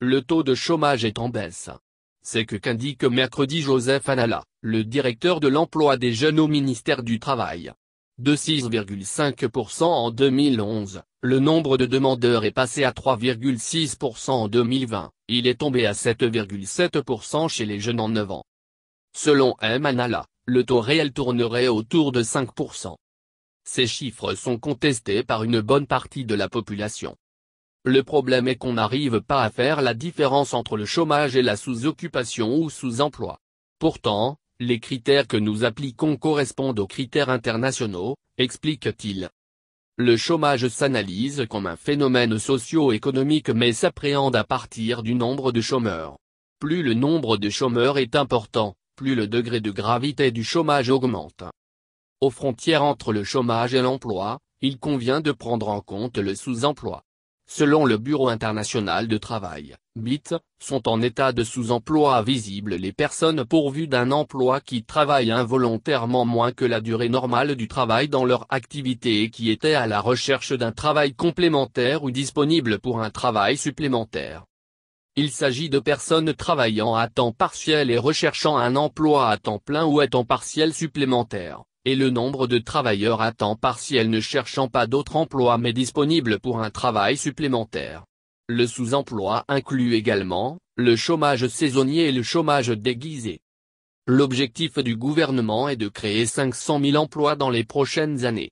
le taux de chômage est en baisse. C'est que qu'indique mercredi Joseph Anala, le directeur de l'emploi des jeunes au ministère du Travail. De 6,5% en 2011, le nombre de demandeurs est passé à 3,6% en 2020, il est tombé à 7,7% chez les jeunes en 9 ans. Selon M. Anala, le taux réel tournerait autour de 5%. Ces chiffres sont contestés par une bonne partie de la population. Le problème est qu'on n'arrive pas à faire la différence entre le chômage et la sous-occupation ou sous-emploi. Pourtant, les critères que nous appliquons correspondent aux critères internationaux, explique-t-il. Le chômage s'analyse comme un phénomène socio-économique mais s'appréhende à partir du nombre de chômeurs. Plus le nombre de chômeurs est important, plus le degré de gravité du chômage augmente. Aux frontières entre le chômage et l'emploi, il convient de prendre en compte le sous-emploi selon le Bureau international de travail, BIT, sont en état de sous-emploi visible les personnes pourvues d'un emploi qui travaillent involontairement moins que la durée normale du travail dans leur activité et qui étaient à la recherche d'un travail complémentaire ou disponible pour un travail supplémentaire. Il s'agit de personnes travaillant à temps partiel et recherchant un emploi à temps plein ou à temps partiel supplémentaire, et le nombre de travailleurs à temps partiel ne cherchant pas d'autres emplois mais disponibles pour un travail supplémentaire. Le sous-emploi inclut également, le chômage saisonnier et le chômage déguisé. L'objectif du gouvernement est de créer 500 000 emplois dans les prochaines années.